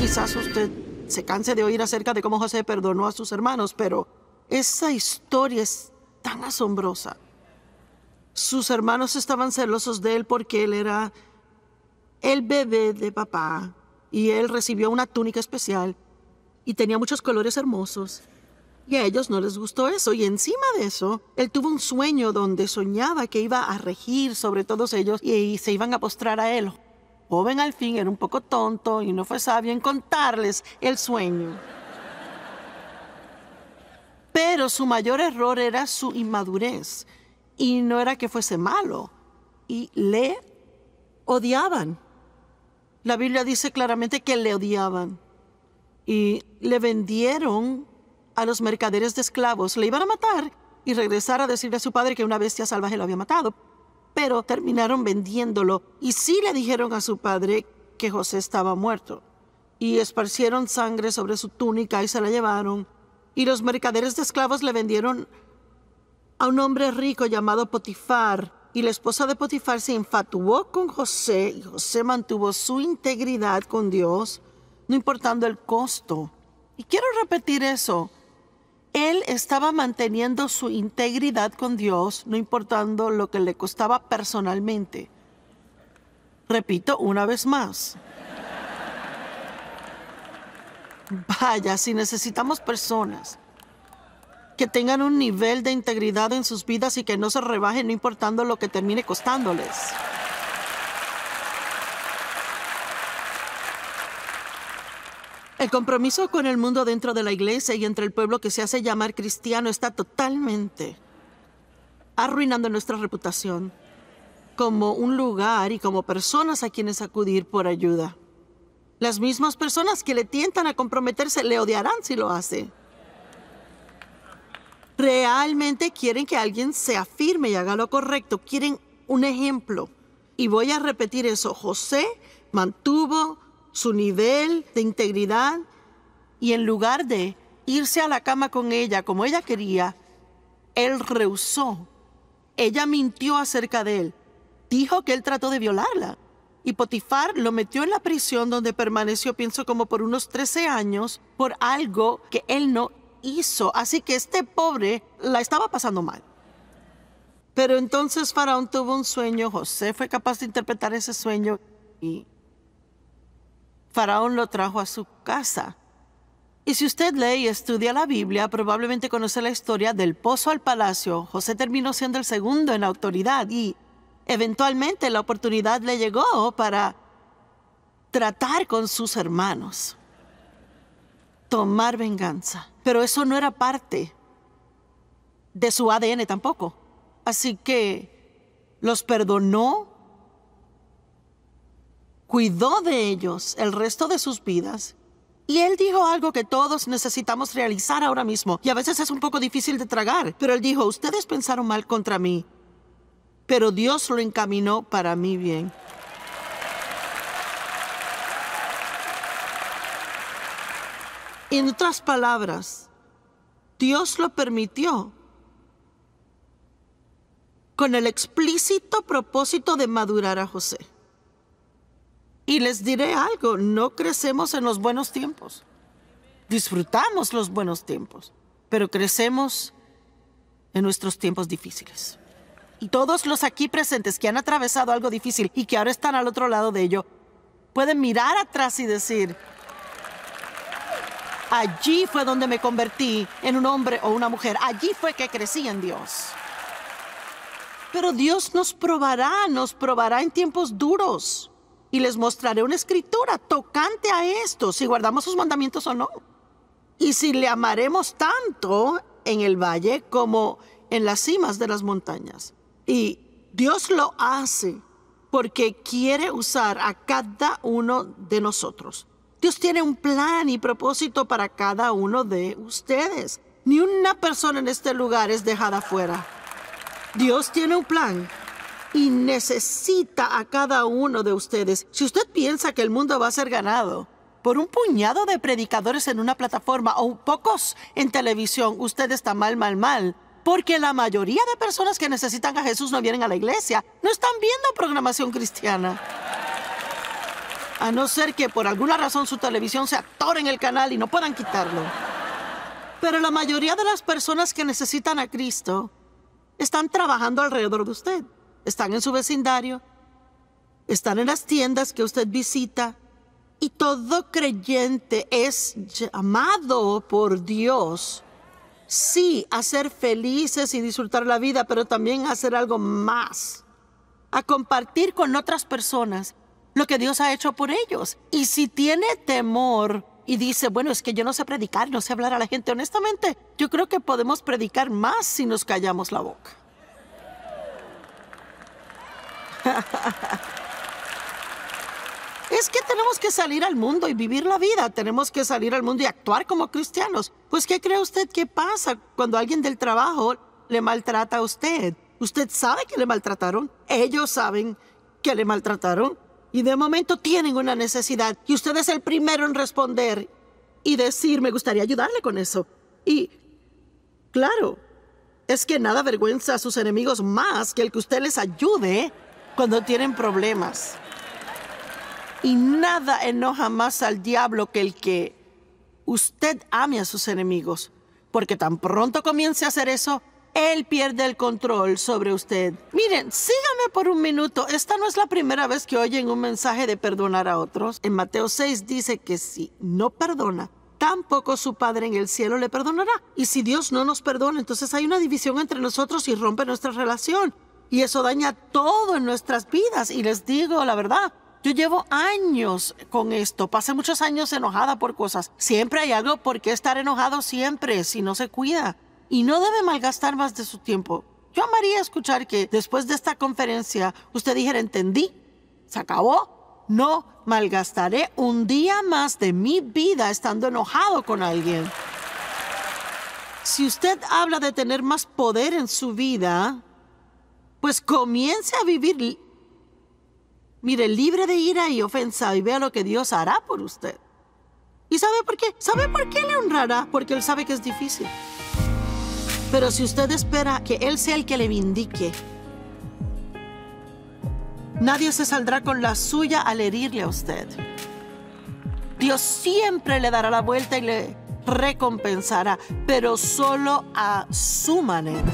Quizás usted se canse de oír acerca de cómo José perdonó a sus hermanos, pero esa historia es tan asombrosa. Sus hermanos estaban celosos de él porque él era el bebé de papá y él recibió una túnica especial y tenía muchos colores hermosos. Y a ellos no les gustó eso. Y encima de eso, él tuvo un sueño donde soñaba que iba a regir sobre todos ellos y, se iban a postrar a él. Joven al fin, era un poco tonto y no fue sabio en contarles el sueño. Pero su mayor error era su inmadurez. Y no era que fuese malo. Y le odiaban. La Biblia dice claramente que le odiaban. Y le vendieron a los mercaderes de esclavos. Le iban a matar y regresar a decirle a su padre que una bestia salvaje lo había matado. Pero terminaron vendiéndolo y sí le dijeron a su padre que José estaba muerto. Y esparcieron sangre sobre su túnica y se la llevaron. Y los mercaderes de esclavos le vendieron a un hombre rico llamado Potifar. Y la esposa de Potifar se infatuó con José y José mantuvo su integridad con Dios, no importando el costo. Y quiero repetir eso él estaba manteniendo su integridad con Dios, no importando lo que le costaba personalmente. Repito una vez más. Vaya, si necesitamos personas que tengan un nivel de integridad en sus vidas y que no se rebajen no importando lo que termine costándoles. El compromiso con el mundo dentro de la iglesia y entre el pueblo que se hace llamar cristiano está totalmente arruinando nuestra reputación como un lugar y como personas a quienes acudir por ayuda. Las mismas personas que le tientan a comprometerse le odiarán si lo hace. Realmente quieren que alguien se afirme y haga lo correcto. Quieren un ejemplo. Y voy a repetir eso. José mantuvo su nivel de integridad y en lugar de irse a la cama con ella como ella quería, él rehusó. Ella mintió acerca de él. Dijo que él trató de violarla. Y Potifar lo metió en la prisión donde permaneció, pienso, como por unos 13 años por algo que él no hizo. Así que este pobre la estaba pasando mal. Pero entonces Faraón tuvo un sueño, José fue capaz de interpretar ese sueño y Faraón lo trajo a su casa. Y si usted lee y estudia la Biblia, probablemente conoce la historia del pozo al palacio. José terminó siendo el segundo en autoridad y eventualmente la oportunidad le llegó para tratar con sus hermanos, tomar venganza. Pero eso no era parte de su ADN tampoco. Así que los perdonó cuidó de ellos el resto de sus vidas. Y él dijo algo que todos necesitamos realizar ahora mismo, y a veces es un poco difícil de tragar, pero él dijo, ustedes pensaron mal contra mí, pero Dios lo encaminó para mi bien. En otras palabras, Dios lo permitió con el explícito propósito de madurar a José. Y les diré algo, no crecemos en los buenos tiempos. Disfrutamos los buenos tiempos, pero crecemos en nuestros tiempos difíciles. Y todos los aquí presentes que han atravesado algo difícil y que ahora están al otro lado de ello, pueden mirar atrás y decir, allí fue donde me convertí en un hombre o una mujer, allí fue que crecí en Dios. Pero Dios nos probará, nos probará en tiempos duros y les mostraré una escritura tocante a esto, si guardamos sus mandamientos o no. Y si le amaremos tanto en el valle como en las cimas de las montañas. Y Dios lo hace porque quiere usar a cada uno de nosotros. Dios tiene un plan y propósito para cada uno de ustedes. Ni una persona en este lugar es dejada fuera. Dios tiene un plan y necesita a cada uno de ustedes. Si usted piensa que el mundo va a ser ganado por un puñado de predicadores en una plataforma o pocos en televisión, usted está mal, mal, mal. Porque la mayoría de personas que necesitan a Jesús no vienen a la iglesia, no están viendo programación cristiana. A no ser que por alguna razón su televisión se atore en el canal y no puedan quitarlo. Pero la mayoría de las personas que necesitan a Cristo están trabajando alrededor de usted están en su vecindario, están en las tiendas que usted visita. Y todo creyente es llamado por Dios, sí, a ser felices y disfrutar la vida, pero también a hacer algo más, a compartir con otras personas lo que Dios ha hecho por ellos. Y si tiene temor y dice, bueno, es que yo no sé predicar, no sé hablar a la gente, honestamente, yo creo que podemos predicar más si nos callamos la boca. Es que tenemos que salir al mundo y vivir la vida. Tenemos que salir al mundo y actuar como cristianos. Pues, ¿qué cree usted que pasa cuando alguien del trabajo le maltrata a usted? Usted sabe que le maltrataron. Ellos saben que le maltrataron. Y de momento tienen una necesidad. Y usted es el primero en responder y decir, me gustaría ayudarle con eso. Y, claro, es que nada avergüenza a sus enemigos más que el que usted les ayude cuando tienen problemas. Y nada enoja más al diablo que el que usted ame a sus enemigos, porque tan pronto comience a hacer eso, él pierde el control sobre usted. Miren, sígame por un minuto. Esta no es la primera vez que oyen un mensaje de perdonar a otros. En Mateo 6 dice que si no perdona, tampoco su Padre en el cielo le perdonará. Y si Dios no nos perdona, entonces hay una división entre nosotros y rompe nuestra relación y eso daña todo en nuestras vidas. Y les digo la verdad, yo llevo años con esto, pasé muchos años enojada por cosas. Siempre hay algo por qué estar enojado siempre si no se cuida. Y no debe malgastar más de su tiempo. Yo amaría escuchar que después de esta conferencia usted dijera, entendí, se acabó, no malgastaré un día más de mi vida estando enojado con alguien. Si usted habla de tener más poder en su vida, pues comience a vivir, mire, libre de ira y ofensa y vea lo que Dios hará por usted. ¿Y sabe por qué? ¿Sabe por qué le honrará? Porque él sabe que es difícil. Pero si usted espera que él sea el que le vindique, nadie se saldrá con la suya al herirle a usted. Dios siempre le dará la vuelta y le recompensará, pero solo a su manera.